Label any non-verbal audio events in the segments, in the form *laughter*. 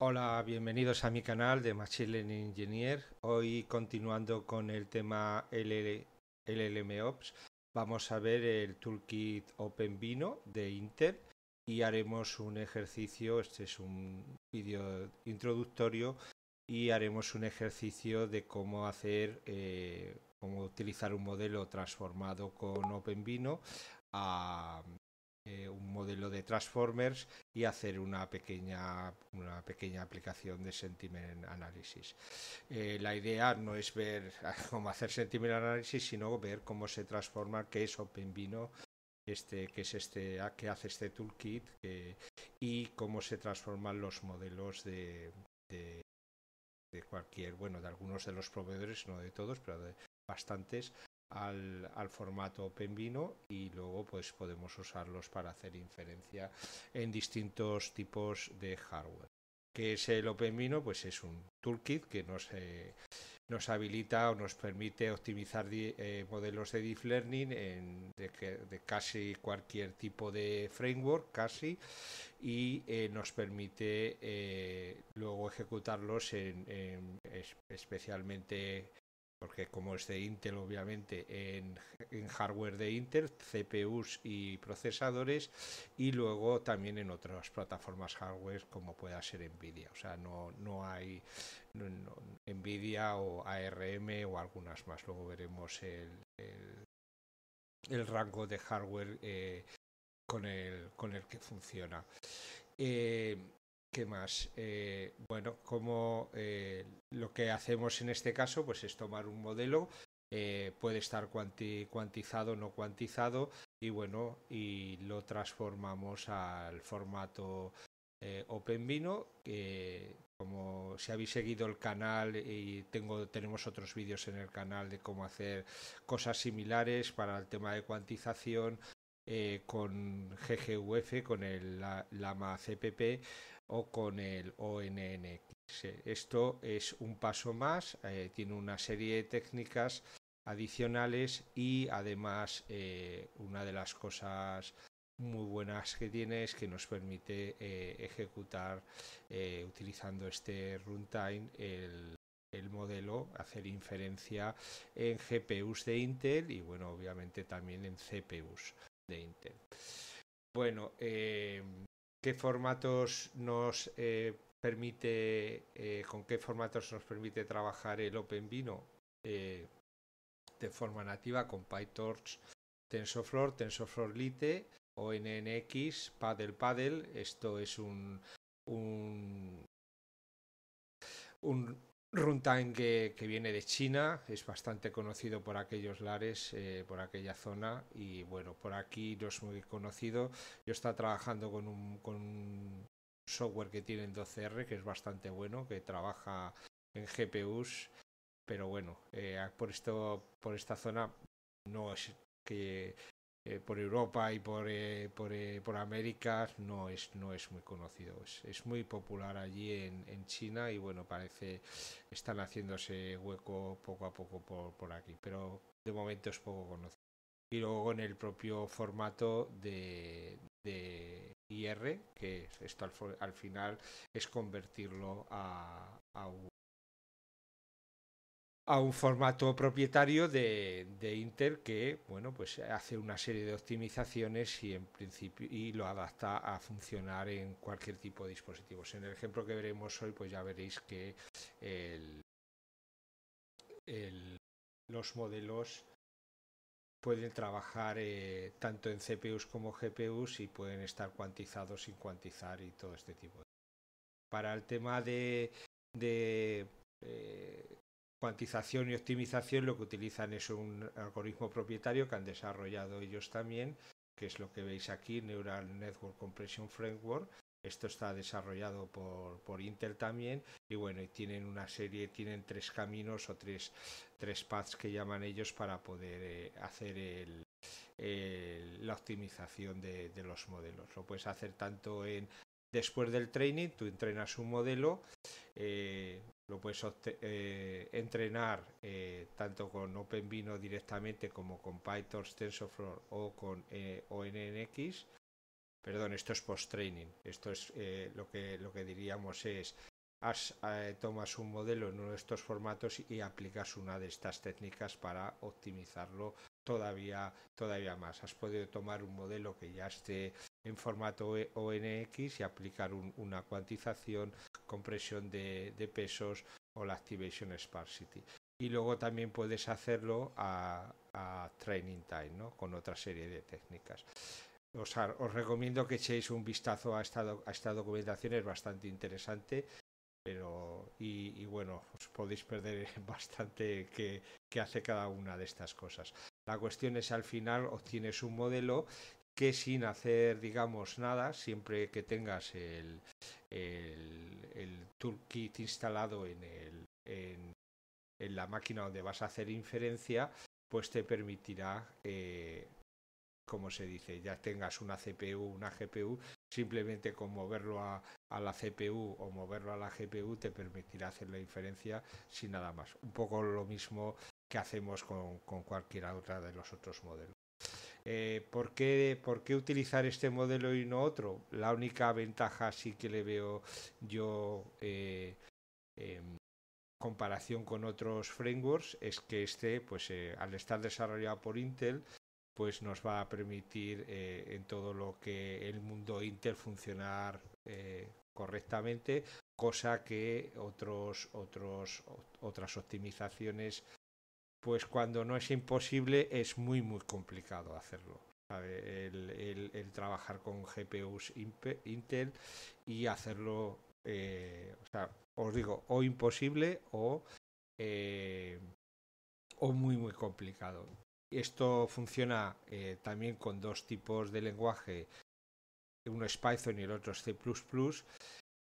Hola, bienvenidos a mi canal de Machine Learning Engineer. Hoy continuando con el tema LL, LLMOps, vamos a ver el toolkit OpenVino de Intel y haremos un ejercicio, este es un vídeo introductorio y haremos un ejercicio de cómo hacer, eh, cómo utilizar un modelo transformado con OpenVino a, eh, un modelo de Transformers y hacer una pequeña, una pequeña aplicación de sentiment analysis. Eh, la idea no es ver *laughs* cómo hacer sentiment analysis, sino ver cómo se transforma, qué es OpenVino, este, qué es este, hace este toolkit y cómo se transforman los modelos de, de, de cualquier, bueno, de algunos de los proveedores, no de todos, pero de bastantes, al, al, formato OpenVino y luego pues podemos usarlos para hacer inferencia en distintos tipos de hardware. ¿Qué es el OpenVino? Pues es un toolkit que nos, eh, nos habilita o nos permite optimizar eh, modelos de deep learning en, de, casi cualquier tipo de framework, casi, y eh, nos permite luego ejecutarlos en, especialmente porque como es de Intel, obviamente, en, hardware de Intel, CPUs y procesadores, y luego también en otras plataformas hardware como pueda ser Nvidia. O sea, no, no hay Nvidia o ARM o algunas más. Luego veremos el, el, rango de hardware eh, con, el, con el que funciona. Eh, más? Eh, bueno, como eh, lo que hacemos en este caso, pues es tomar un modelo, eh, puede estar cuantizado, no cuantizado, y bueno, y lo transformamos al formato OpenVino, vino como si habéis seguido el canal y tengo, tenemos otros vídeos en el canal de cómo hacer cosas similares para el tema de cuantización, eh, con GGUF, con el Lama CPP o con el ONNX. Esto es un paso más, eh, tiene una serie de técnicas adicionales y además eh, una de las cosas muy buenas que tiene es que nos permite ejecutar utilizando este runtime el, el, modelo, hacer inferencia en GPUs de Intel y bueno, obviamente también en CPUs de Intel. Bueno, eh, ¿qué formatos nos eh, permite, eh, con qué formatos nos permite trabajar el OpenVino? de forma nativa con PyTorch, TensorFlow, TensorFlow Lite o NNX, Paddle Paddle. Esto es un, un Runtime que, que, viene de China, es bastante conocido por aquellos lares, eh, por aquella zona y bueno, por aquí no es muy conocido. Yo está trabajando con un, con software que tiene en 12R que es bastante bueno, que trabaja en GPUs, pero bueno, eh, por, esto, por esta zona no es que eh, por Europa y por, eh, por, eh, por, América no es, no es muy conocido. Es, muy popular allí en, en, China y bueno, parece están haciéndose hueco poco a poco por, por aquí, pero de momento es poco conocido. Y luego en el propio formato de, de IR, que esto al, final es convertirlo a, a un a un formato propietario de, de, Inter que bueno pues hace una serie de optimizaciones y en principio y lo adapta a funcionar en cualquier tipo de dispositivos en el ejemplo que veremos hoy pues ya veréis que el, los modelos pueden trabajar eh, tanto en CPUs como GPUs y pueden estar cuantizados sin cuantizar y todo este tipo de para el tema de, eh, cuantización y optimización lo que utilizan es un algoritmo propietario que han desarrollado ellos también, que es lo que veis aquí, Neural Network Compression Framework. Esto está desarrollado por, Intel también y bueno, y tienen una serie, tienen tres caminos o tres, tres paths que llaman ellos para poder eh, hacer la optimización de, los modelos. Lo puedes hacer tanto en después del training, tú entrenas un modelo, eh, lo puedes eh, entrenar eh, tanto con OpenVINO directamente como con PyTorch, TensorFlow o con eh, ONNX. Perdón, esto es post-training. Esto es lo, que, lo que diríamos es has eh, tomas un modelo en uno de estos formatos y aplicas una de estas técnicas para optimizarlo todavía, todavía más. Has podido tomar un modelo que ya esté en formato ONX e, y aplicar una cuantización, compresión de, de, pesos o la Activation Sparsity. Y luego también puedes hacerlo a, Training Time, con otra serie de técnicas. Os, os, recomiendo que echéis un vistazo a esta, a esta documentación, es bastante interesante pero, y, bueno, os podéis perder *laughs* bastante que hace cada una de estas cosas. La cuestión es al final obtienes un modelo que sin hacer, digamos, nada, siempre que tengas el, toolkit instalado en, la máquina donde vas a hacer inferencia, pues te permitirá, eh, como se dice, ya tengas una CPU, una GPU, simplemente con moverlo a a la CPU o moverlo a la GPU te permitirá hacer la diferencia sin nada más. Un poco lo mismo que hacemos con, cualquier cualquiera otra de los otros modelos. Eh, ¿por, qué, utilizar este modelo y no otro? La única ventaja sí que le veo yo en eh, em, comparación con otros frameworks es que este, pues eh, al estar desarrollado por Intel, pues nos va a permitir en todo lo que el mundo Intel funcionar correctamente, cosa que otros, otros, otras optimizaciones, pues cuando no es imposible es muy, muy complicado hacerlo. El, trabajar con GPUs Intel y hacerlo, eh, o sea, os digo, o imposible o, eh, muy, muy complicado. Esto funciona eh, también con dos tipos de lenguaje uno es Python y el otro es C++,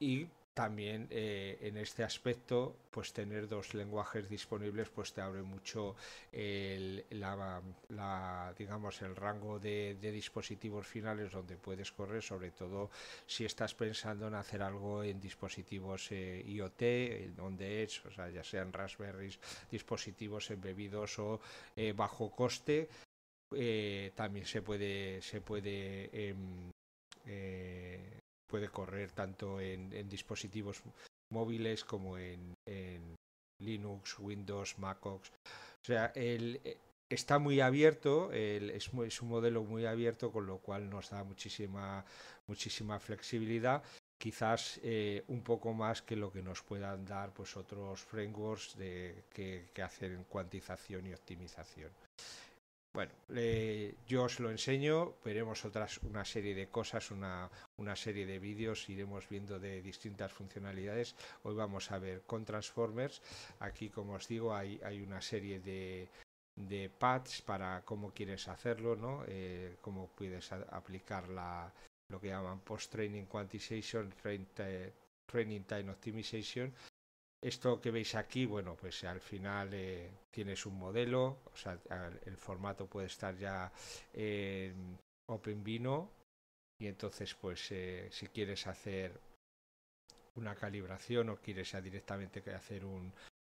y también eh, en este aspecto, pues tener dos lenguajes disponibles, pues te abre mucho el, la, digamos, el rango de, dispositivos finales donde puedes correr, sobre todo si estás pensando en hacer algo en dispositivos eh, IoT, en donde es, o sea, ya sean Raspberries, dispositivos embebidos o eh, bajo coste. también se puede, se puede em, eh, puede correr tanto en, dispositivos móviles como en, Linux, Windows, MacOS. O sea, el, eh, está muy abierto, es, un modelo muy abierto, con lo cual nos da muchísima, muchísima flexibilidad, quizás eh, un poco más que lo que nos puedan dar pues, otros frameworks de, que, que hacen cuantización y optimización. Bueno, yo os lo enseño, veremos otras, una serie de cosas, una, serie de vídeos, iremos viendo de distintas funcionalidades. Hoy vamos a ver con Transformers, aquí como os digo hay, hay una serie de, de pads para cómo quieres hacerlo, ¿no? Eh, cómo puedes aplicar la, lo que llaman Post-Training Quantization, Training Time Optimization esto que veis aquí, bueno, pues al final eh, tienes un modelo, o sea, el formato puede estar ya en OpenVino y entonces pues eh, si quieres hacer una calibración o quieres directamente hacer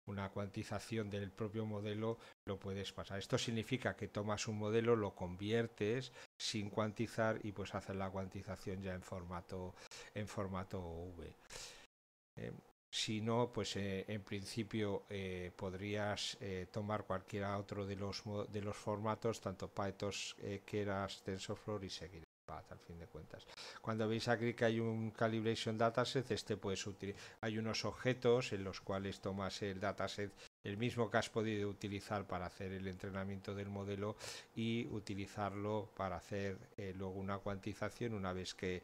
una cuantización del propio modelo, lo puedes pasar. Esto significa que tomas un modelo, lo conviertes sin cuantizar y pues haces la cuantización ya en formato, en formato V. Em, si no, pues eh, en principio eh, podrías eh, tomar cualquiera otro de los, de los formatos, tanto PyTorch, Keras, TensorFlow y seguir path al fin de cuentas. Cuando veis aquí que hay un calibration dataset, este puedes utilizar. Hay unos objetos en los cuales tomas el dataset, el mismo que has podido utilizar para hacer el entrenamiento del modelo y utilizarlo para hacer luego una cuantización una vez que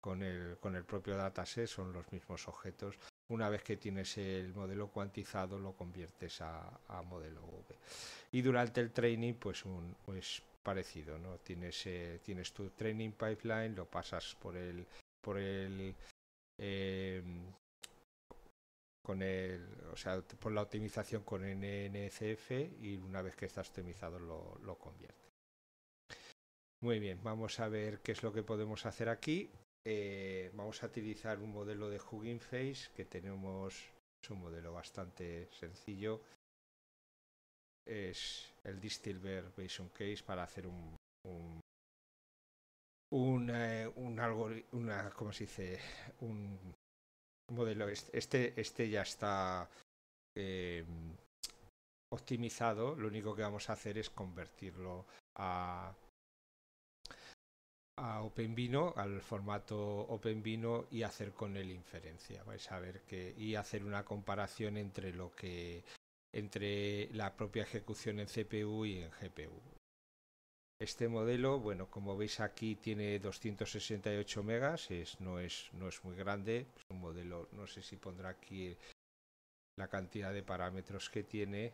con el propio dataset son los mismos objetos una vez que tienes el modelo cuantizado, lo conviertes a, modelo V. Y durante el training, pues es pues parecido, ¿no? Tienes, eh, tienes tu training pipeline, lo pasas por el, por el em, con el, o sea, por la optimización con NNCF y una vez que estás optimizado lo, lo convierte. Muy bien, vamos a ver qué es lo que podemos hacer aquí. Eh, vamos a utilizar un modelo de Hugging Face que tenemos, es un modelo bastante sencillo. Es el distilver Basin Case para hacer un, un, un, eh, una, ¿cómo se dice? Un modelo. Este, este, este ya está eh, optimizado. Lo único que vamos a hacer es convertirlo a a OpenVino, al formato OpenVino y hacer con él inferencia. Vais a ver que y hacer una comparación entre lo que entre la propia ejecución en CPU y en GPU. Este modelo, bueno, como veis aquí tiene 268 megas, es, no, es, no es muy grande, es un modelo, no sé si pondrá aquí la cantidad de parámetros que tiene,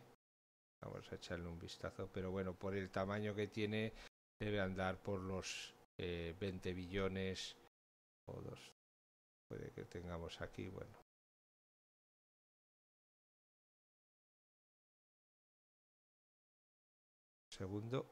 vamos a echarle un vistazo, pero bueno, por el tamaño que tiene debe andar por los eh, 20 billones o dos. Puede que tengamos aquí, bueno. Segundo.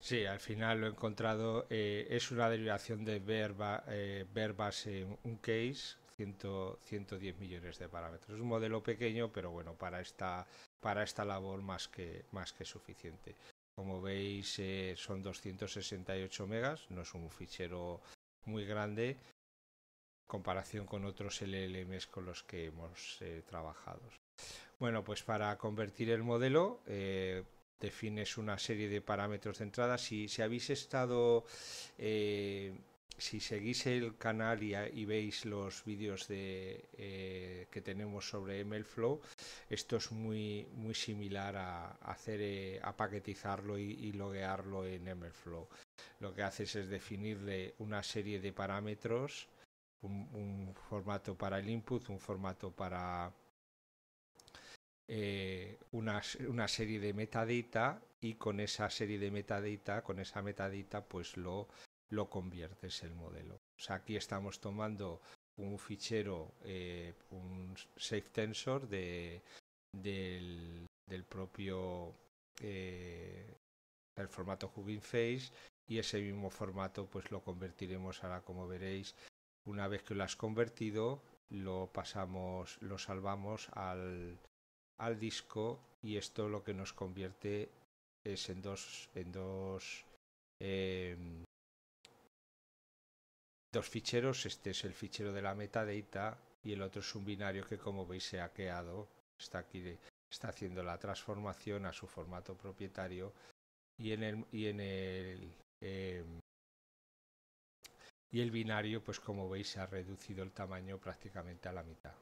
Sí, al final lo he encontrado. Eh, es una derivación de verba, eh, verbas en un case, 110 millones de parámetros. Es un modelo pequeño, pero bueno, para esta, para esta labor más que, más que suficiente. Como veis eh, son 268 megas, no es un fichero muy grande en comparación con otros LLMs con los que hemos eh, trabajado. Bueno, pues para convertir el modelo eh, defines una serie de parámetros de entrada. Si, habéis estado si seguís el canal y, veis los vídeos de, eh, que tenemos sobre MLflow, esto es muy, muy similar a, hacer, eh, a paquetizarlo y, loguearlo en MLflow. Lo que haces es definirle una serie de parámetros, un, formato para el input, un formato para eh, una, una serie de metadata y con esa serie de metadata, con esa metadata, pues lo lo conviertes el modelo. O sea, aquí estamos tomando un fichero, eh, un safe tensor de, del, propio eh, formato Hugging Face y ese mismo formato pues lo convertiremos ahora como veréis una vez que lo has convertido lo pasamos lo salvamos al, al disco y esto lo que nos convierte es en dos en dos eh, dos ficheros, este es el fichero de la metadata y el otro es un binario que como veis se ha quedado, está aquí, está haciendo la transformación a su formato propietario y en el, y en el em, y el binario pues como veis se ha reducido el tamaño prácticamente a la mitad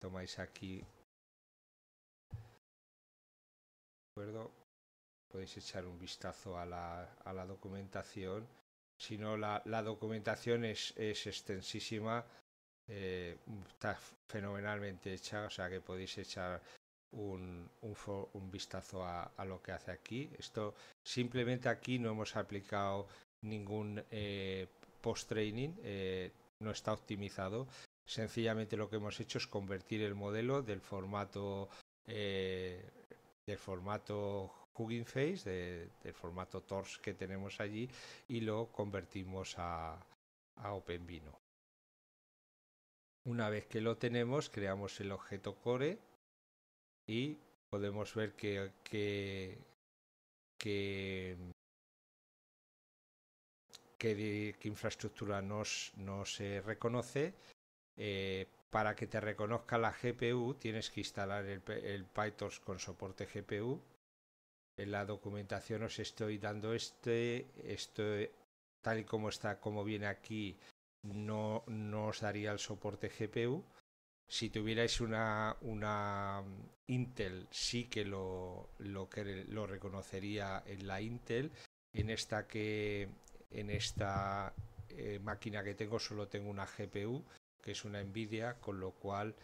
tomáis aquí de acuerdo podéis echar un vistazo a la, a la documentación. Si no, la, la documentación es, es extensísima, eh, está fenomenalmente hecha, o sea que podéis echar un, un, vistazo a, lo que hace aquí. Esto simplemente aquí no hemos aplicado ningún eh, post-training, eh, no está optimizado. Sencillamente lo que hemos hecho es convertir el modelo del formato del formato Hugging Face, del formato Torch que tenemos allí, y lo convertimos a, OpenVINO. Una vez que lo tenemos, creamos el objeto core y podemos ver que, que, infraestructura no se reconoce. Eh, para que te reconozca la GPU tienes que instalar el, el PyTorch con soporte GPU en la documentación os estoy dando este, esto tal y como está, como viene aquí, no, no os daría el soporte GPU. Si tuvierais una, una mm, Intel, sí que lo, lo, lo reconocería en la Intel. En esta, que, en esta eh, máquina que tengo solo tengo una GPU, que es una Nvidia, con lo cual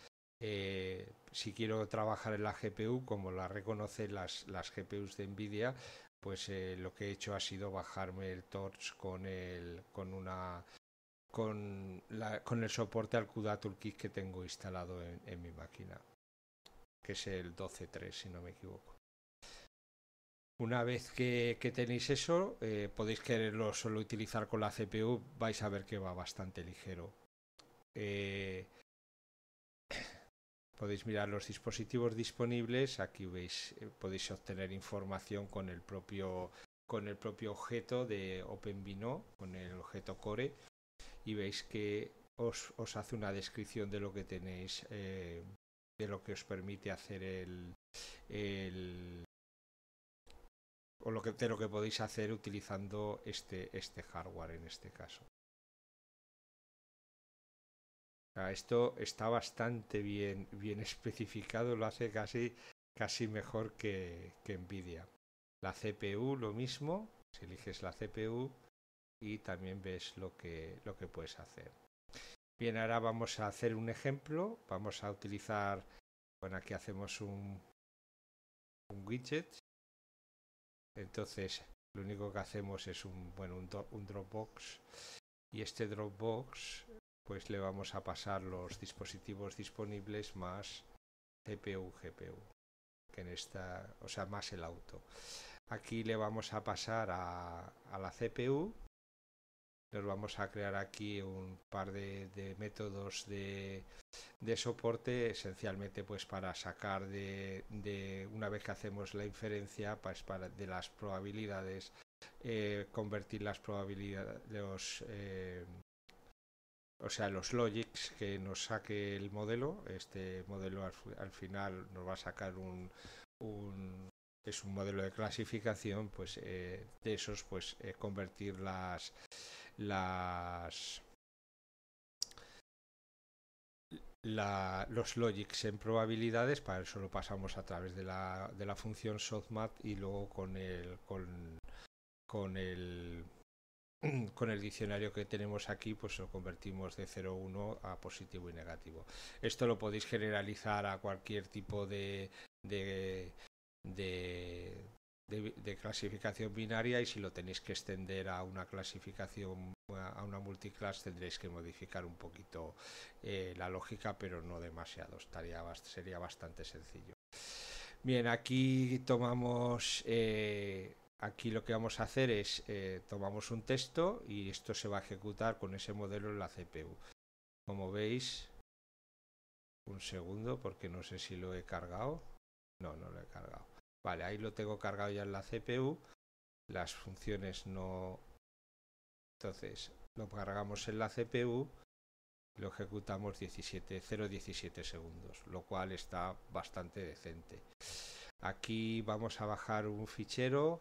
eh, si quiero trabajar en la GPU, como la reconocen las, las GPUs de NVIDIA, pues eh, lo que he hecho ha sido bajarme el torch con el con una con, el soporte al CUDA Toolkit que tengo instalado en, mi máquina que es el 12.3 si no me equivoco una vez que, tenéis eso eh, podéis quererlo solo utilizar con la CPU vais a ver que va bastante ligero eh, podéis mirar los dispositivos disponibles, aquí veis, eh, podéis obtener información con el propio con el propio objeto de OpenVINO, con el objeto core, y veis que os, hace una descripción de lo que tenéis, eh, de lo que os permite hacer el, o lo de lo que podéis hacer utilizando este, este hardware en este caso esto está bastante bien, bien especificado, lo hace casi, casi mejor que, que Nvidia. La CPU lo mismo, si eliges la CPU y también ves lo que, lo que puedes hacer. Bien, ahora vamos a hacer un ejemplo. Vamos a utilizar, bueno, aquí hacemos un, un widget. Entonces, lo único que hacemos es un, bueno, un, un Dropbox. Y este Dropbox pues le vamos a pasar los dispositivos disponibles más CPU, GPU, en esta, o sea, más el auto. Aquí le vamos a pasar a, la CPU, nos vamos a crear aquí un par de, métodos de, de, soporte, esencialmente pues para sacar de, una vez que hacemos la inferencia, pues, para, de las probabilidades, eh, convertir las probabilidades, los, eh, o sea, los logics que nos saque el modelo. Este modelo al, final nos va a sacar un, es un modelo de clasificación, pues eh, de esos, pues eh, convertir las los logics en probabilidades, para eso lo pasamos a través de la, de la función softmat y luego con el con el *clears throat* con el diccionario que tenemos aquí, pues lo convertimos de 1 a positivo y negativo. Esto lo podéis generalizar a cualquier tipo de, clasificación binaria y si lo tenéis que extender a una clasificación a una multiclass tendréis que modificar un poquito eh, la lógica, pero no demasiado. Estaría, sería bastante sencillo. Bien, aquí tomamos eh, Aquí lo que vamos a hacer es, eh, tomamos un texto y esto se va a ejecutar con ese modelo en la CPU. Como veis, un segundo porque no sé si lo he cargado. No, no lo he cargado. Vale, ahí lo tengo cargado ya en la CPU. Las funciones no... Entonces, lo cargamos en la CPU, y lo ejecutamos 0,17 segundos, lo cual está bastante decente. Aquí vamos a bajar un fichero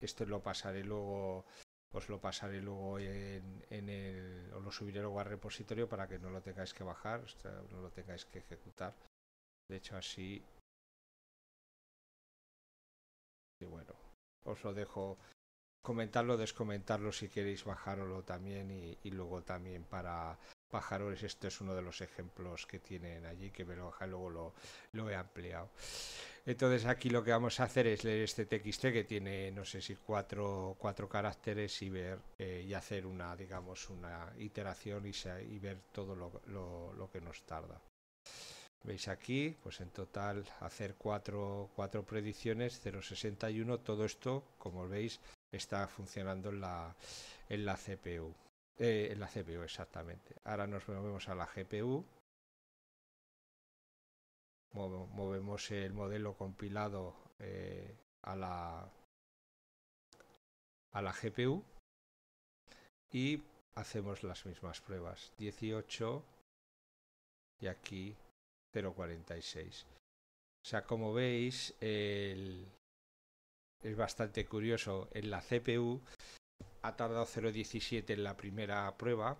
esto lo pasaré luego os lo pasaré luego en, el os lo subiré luego al repositorio para que no lo tengáis que bajar no lo tengáis que ejecutar de hecho así y bueno os lo dejo comentarlo descomentarlo si queréis bajarlo también y luego también para pájaros, este es uno de los ejemplos que tienen allí, que me lo, luego lo, he ampliado. Entonces aquí lo que vamos a hacer es leer este txt que tiene, no sé si cuatro, cuatro caracteres y ver eh, y hacer una, digamos, una iteración y, ver todo lo, que nos tarda. Veis aquí, pues en total hacer cuatro, cuatro predicciones, 0.61, todo esto, como veis, está funcionando la, en la CPU. Eh, en la CPU, exactamente. Ahora nos movemos a la GPU. Movemos el modelo compilado eh, a la a la GPU y hacemos las mismas pruebas 18 y aquí 0.46 o sea como veis el, es bastante curioso en la CPU ha tardado 0.17 en la primera prueba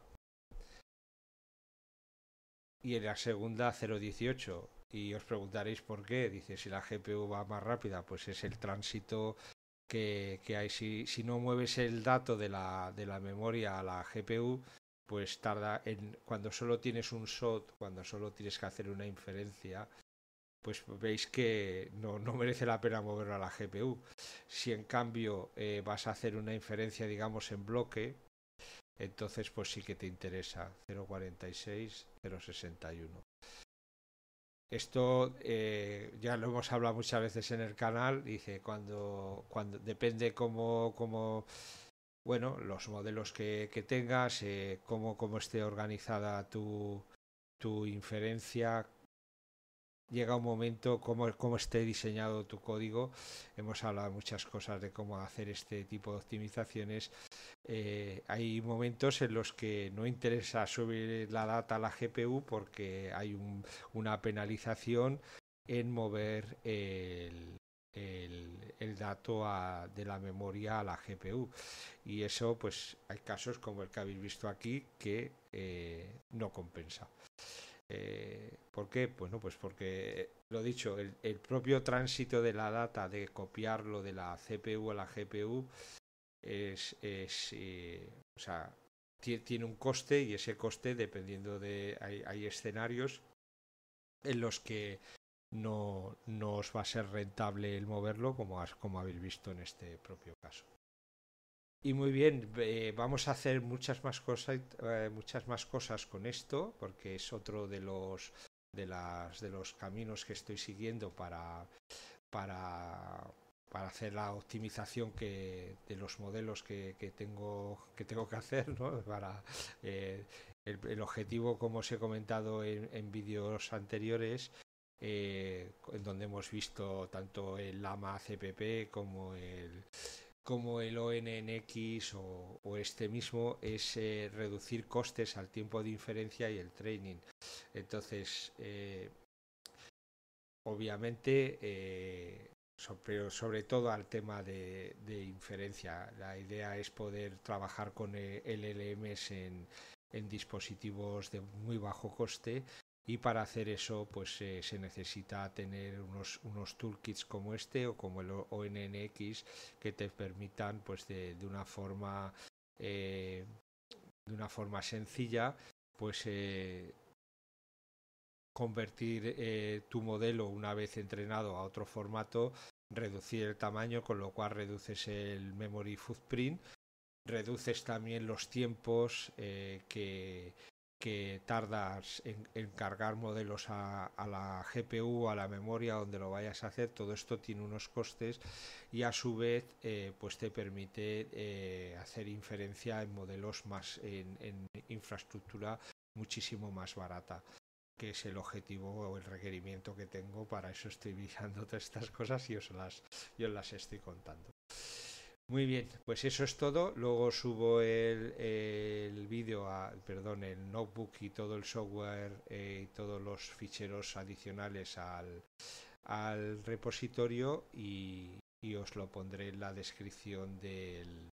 y en la segunda 0.18. Y os preguntaréis por qué. Dice, si la GPU va más rápida, pues es el tránsito que, hay. Si, no mueves el dato de la, de la memoria a la GPU, pues tarda en cuando solo tienes un SOT, cuando solo tienes que hacer una inferencia, pues veis que no, no, merece la pena moverlo a la GPU. Si en cambio eh, vas a hacer una inferencia, digamos, en bloque, entonces pues sí que te interesa 0.46, 0.61. Esto eh, ya lo hemos hablado muchas veces en el canal, dice, cuando, cuando depende cómo, cómo bueno, los modelos que, tengas, eh, cómo, esté organizada tu, tu inferencia, llega un momento, cómo, cómo esté diseñado tu código. Hemos hablado muchas cosas de cómo hacer este tipo de optimizaciones. Eh, hay momentos en los que no interesa subir la data a la GPU porque hay una penalización en mover el, dato de la memoria a la GPU. Y eso, pues hay casos como el que habéis visto aquí que eh, no compensa. Eh, ¿Por qué? Pues pues porque, lo dicho, el, propio tránsito de la data, de copiarlo de la CPU a la GPU, es, eh, o sea, tiene un coste y ese coste, dependiendo de, hay, escenarios en los que no, no, os va a ser rentable el moverlo, como, como habéis visto en este propio caso. Y muy bien, eh, vamos a hacer muchas más cosas, eh, muchas más cosas con esto, porque es otro de los de las de los caminos que estoy siguiendo para para para hacer la optimización que de los modelos que, tengo que tengo que hacer, Para eh, el, objetivo, como os he comentado en, en vídeos anteriores, en donde hemos visto tanto el Lama CPP como el como el ONNX o, este mismo es eh, reducir costes al tiempo de inferencia y el training. Entonces, eh, obviamente, eh, sobre todo al tema de, inferencia. La idea es poder trabajar con LLMs en dispositivos de muy bajo coste y para hacer eso pues eh, se necesita tener unos, unos toolkits como este o como el ONNX que te permitan pues de, una forma eh, de una forma sencilla pues eh, convertir tu modelo una vez entrenado a otro formato reducir el tamaño con lo cual reduces el memory footprint reduces también los tiempos que que tardas en, cargar modelos a, la GPU, a la memoria, donde lo vayas a hacer, todo esto tiene unos costes y a su vez eh, pues te permite eh, hacer inferencia en modelos más en, infraestructura muchísimo más barata que es el objetivo o el requerimiento que tengo para eso estoy mirando todas estas cosas y os las, las estoy contando. Muy bien, pues eso es todo. Luego subo el, el vídeo, perdón, el notebook y todo el software eh, y todos los ficheros adicionales al, al repositorio y, os lo pondré en la descripción del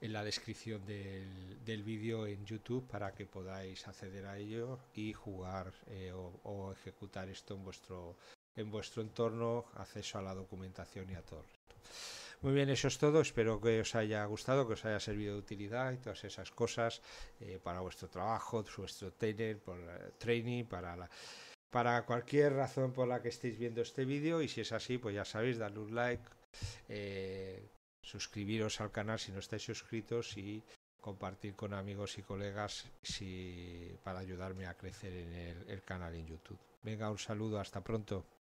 en la descripción del, vídeo en YouTube para que podáis acceder a ello y jugar eh, o ejecutar esto en vuestro en vuestro entorno, acceso a la documentación y a todo Muy bien, eso es todo. Espero que os haya gustado, que os haya servido de utilidad y todas esas cosas eh, para vuestro trabajo, vuestro trainer, por, eh, training, para la, para cualquier razón por la que estéis viendo este vídeo y si es así, pues ya sabéis, darle un like, eh, suscribiros al canal si no estáis suscritos y compartir con amigos y colegas si, para ayudarme a crecer en el canal en YouTube. Venga, un saludo, hasta pronto.